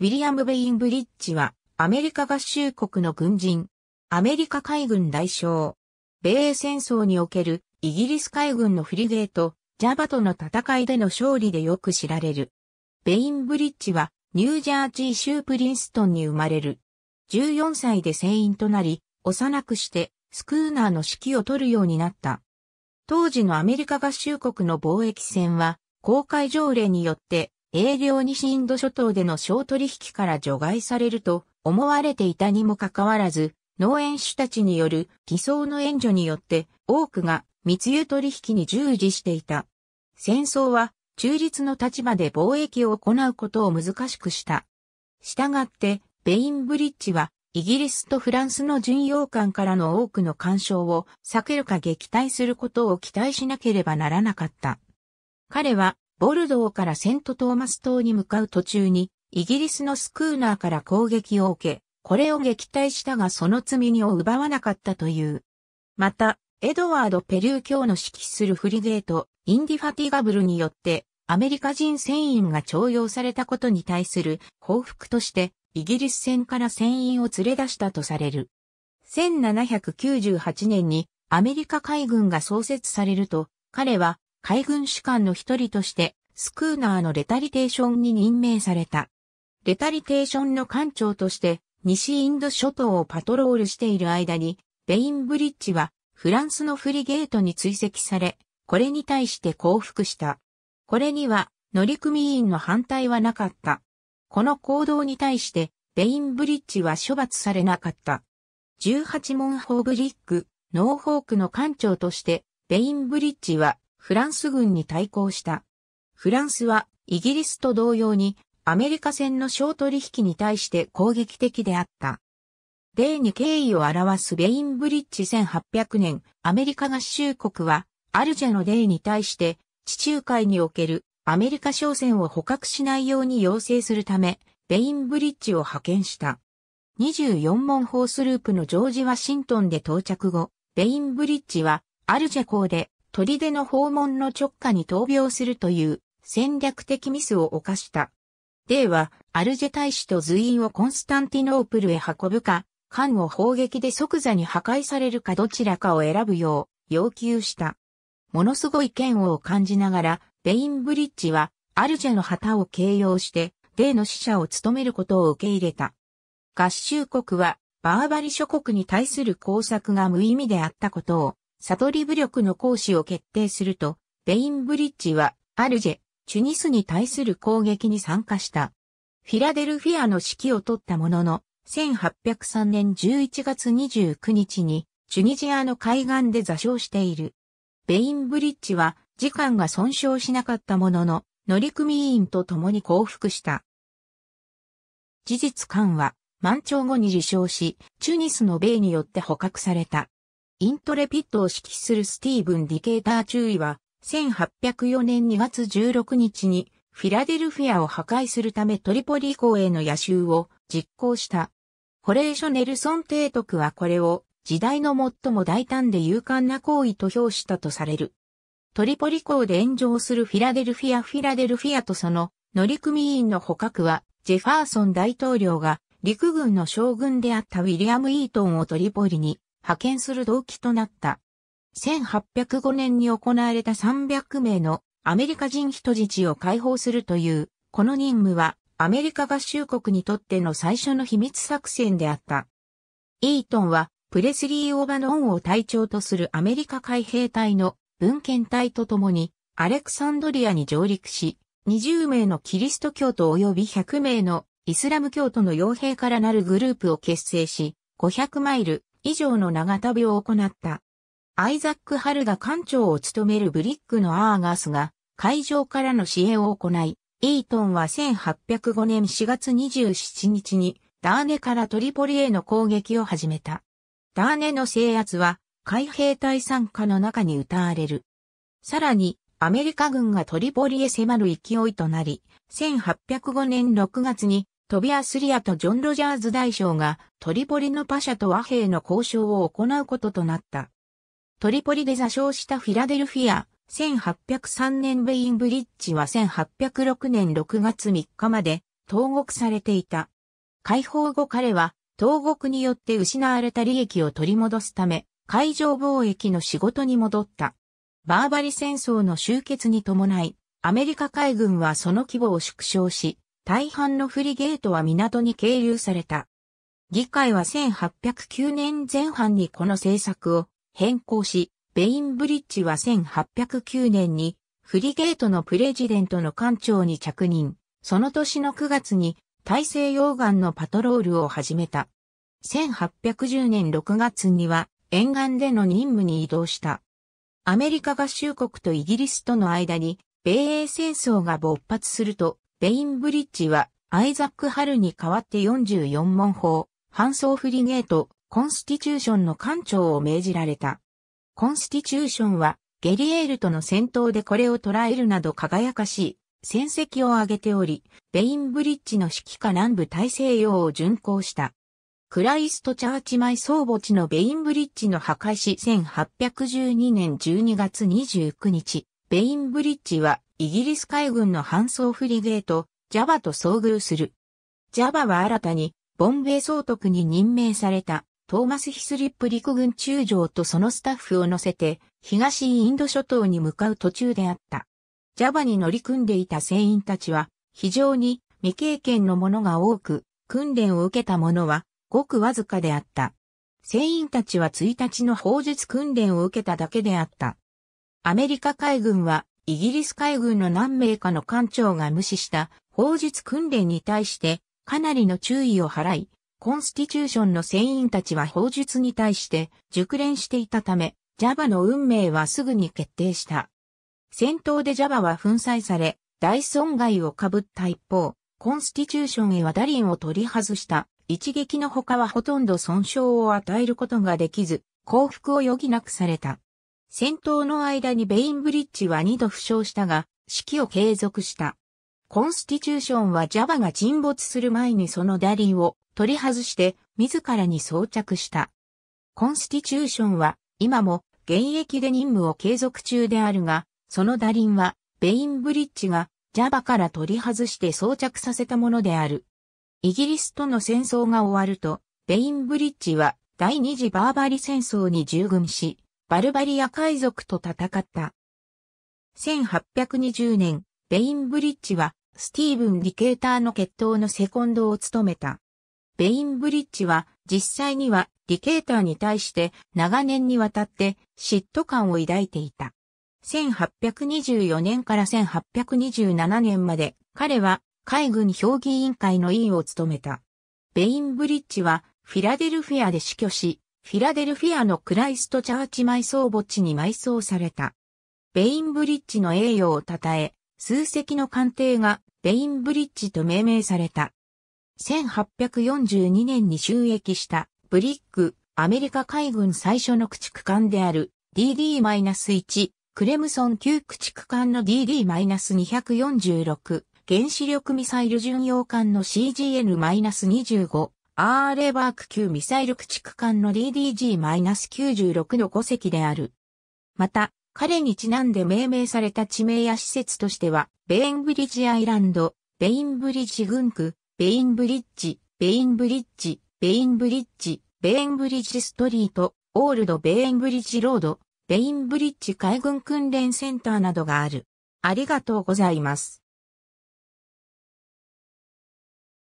ウィリアム・ベインブリッジは、アメリカ合衆国の軍人、アメリカ海軍代将、米英戦争におけるイギリス海軍のフリゲート、ジャバとの戦いでの勝利でよく知られる。ベインブリッジは、ニュージャージー州プリンストンに生まれる。14歳で船員となり、幼くしてスクーナーの指揮を取るようになった。当時のアメリカ合衆国の貿易船は、公開条例によって営業西インド諸島での小取引から除外されると思われていたにもかかわらず、農園主たちによる偽装の援助によって多くが密輸取引に従事していた。戦争は中立の立場で貿易を行うことを難しくした。したがって、ベインブリッジはイギリスとフランスの巡洋艦からの多くの干渉を避けるか撃退することを期待しなければならなかった。彼はボルドーからセントトーマス島に向かう途中に、イギリスのスクーナーから攻撃を受け、これを撃退したがその罪にを奪わなかったという。また、エドワード・ペリュー教の指揮するフリゲート、インディファティガブルによって、アメリカ人船員が徴用されたことに対する報復として、イギリス船から船員を連れ出したとされる。1798年にアメリカ海軍が創設されると、彼は海軍士官の一人として、スクーナーのレタリテーションに任命された。レタリテーションの艦長として、西インド諸島をパトロールしている間に、ベインブリッジは、フランスのフリゲートに追跡され、これに対して降伏した。これには、乗組員の反対はなかった。この行動に対して、ベインブリッジは処罰されなかった。18門ホーブリック、ノーホークの艦長として、ベインブリッジはフランス軍に対抗した。フランスはイギリスと同様にアメリカ戦の小取引に対して攻撃的であった。例に敬意を表すベインブリッジ1800年、アメリカ合衆国は、アルジェの例に対して、地中海におけるアメリカ商船を捕獲しないように要請するため、ベインブリッジを派遣した。24門砲スループのジョージ・ワシントンで到着後、ベインブリッジは、アルジェ港で砦の訪問の直下に闘病するという戦略的ミスを犯した。デーは、アルジェ大使と随員をコンスタンティノープルへ運ぶか、艦を砲撃で即座に破壊されるかどちらかを選ぶよう要求した。ものすごい嫌悪を感じながら、ベインブリッジは、アルジェの旗を形容して、デーの使者を務めることを受け入れた。合衆国は、バーバリ諸国に対する工作が無意味であったことを、悟り武力の行使を決定すると、ベインブリッジは、アルジェ、チュニスに対する攻撃に参加した。フィラデルフィアの指揮を取ったものの、1803年11月29日に、チュニジアの海岸で座礁している。ベインブリッジは、時間が損傷しなかったものの、乗組員と共に降伏した。事実館は、満潮後に受傷し、チュニスの米によって捕獲された。イントレピットを指揮するスティーブン・ディケーター中尉は、1804年2月16日に、フィラデルフィアを破壊するためトリポリ港への野襲を実行した。ホレーショ・ネルソン提督はこれを時代の最も大胆で勇敢な行為と評したとされる。トリポリ港で炎上するフィラデルフィア・フィラデルフィアとその乗組員の捕獲は、ジェファーソン大統領が陸軍の将軍であったウィリアム・イートンをトリポリに派遣する動機となった。1805年に行われた300名のアメリカ人人質を解放するという、この任務はアメリカ合衆国にとっての最初の秘密作戦であった。イートンはプレスリー・オーバノンを隊長とするアメリカ海兵隊の文献隊とともにアレクサンドリアに上陸し、20名のキリスト教徒及び100名のイスラム教徒の傭兵からなるグループを結成し、500マイル以上の長旅を行った。アイザック・ハルが艦長を務めるブリックのアーガースが海上からの支援を行い、イートンは1805年4月27日にダーネからトリポリへの攻撃を始めた。ダーネの制圧は海兵隊参加の中に歌われる。さらに、アメリカ軍がトリポリへ迫る勢いとなり、1805年6月にトビアスリアとジョン・ロジャーズ大将がトリポリのパシャと和平の交渉を行うこととなった。トリポリで座礁したフィラデルフィア、1803年ベインブリッジは1806年6月3日まで投獄されていた。解放後彼は投獄によって失われた利益を取り戻すため海上貿易の仕事に戻った。バーバリ戦争の終結に伴い、アメリカ海軍はその規模を縮小し、大半のフリゲートは港に経由された。議会は1809年前半にこの政策を変更し、ベインブリッジは1809年にフリゲートのプレジデントの艦長に着任。その年の9月に大西洋岸のパトロールを始めた。1810年6月には沿岸での任務に移動した。アメリカ合衆国とイギリスとの間に米英戦争が勃発するとベインブリッジは、アイザック・ハルに代わって44門砲、搬送フリゲート、コンスティチューションの艦長を命じられた。コンスティチューションは、ゲリエールとの戦闘でこれを捉えるなど輝かしい戦績を挙げており、ベインブリッジの指揮下南部大西洋を巡航した。クライストチャーチ埋葬墓地のベインブリッジの破壊し1812年12月29日、ベインブリッジはイギリス海軍の搬送フリゲート、ジャバと遭遇する。ジャバは新たに、ボンベイ総督に任命された、トーマス・ヒスリップ陸軍中将とそのスタッフを乗せて、東インド諸島に向かう途中であった。ジャバに乗り組んでいた船員たちは、非常に未経験の者が多く、訓練を受けた者は、ごくわずかであった。船員たちは1日の砲術訓練を受けただけであった。アメリカ海軍はイギリス海軍の何名かの艦長が無視した法術訓練に対してかなりの注意を払い、コンスティチューションの船員たちは法術に対して熟練していたため、ジャバの運命はすぐに決定した。戦闘でジャバは粉砕され、大損害を被った一方、コンスティチューションへはダリンを取り外した。一撃の他はほとんど損傷を与えることができず、降伏を余儀なくされた。戦闘の間にベインブリッジは二度負傷したが、指揮を継続した。コンスティチューションはジャバが沈没する前にそのダリーを取り外して自らに装着した。コンスティチューションは今も現役で任務を継続中であるが、そのダリンはベインブリッジがジャバから取り外して装着させたものである。イギリスとの戦争が終わると、ベインブリッジは第二次バーバリ戦争に従軍し、バルバリア海賊と戦った。1820年、ベインブリッジは、スティーブン・ディケーターの決闘のセコンドを務めた。ベインブリッジは、実際には、ディケーターに対して、長年にわたって、嫉妬感を抱いていた。1824年から1827年まで、彼は、海軍評議委員会の委員を務めた。ベインブリッジは、フィラデルフィアで死去し、フィラデルフィアのクライストチャーチ埋葬墓地に埋葬された。ベインブリッジの栄誉を称え、数隻の艦艇がベインブリッジと命名された。1842年に収益したブリック、アメリカ海軍最初の駆逐艦である DD-1 クレムソン級駆逐艦の DD-246 原子力ミサイル巡洋艦の CGN-25 アーレバーク級ミサイル駆逐艦の DDG-96 の5隻である。また、彼にちなんで命名された地名や施設としては、ベインブリッジアイランド、ベインブリッジ軍区、ベインブリッジ、ベインブリッジ、ベインブリッジ、ベインブリッジストリート、オールドベインブリッジロード、ベインブリッジ海軍訓練センターなどがある。ありがとうございます。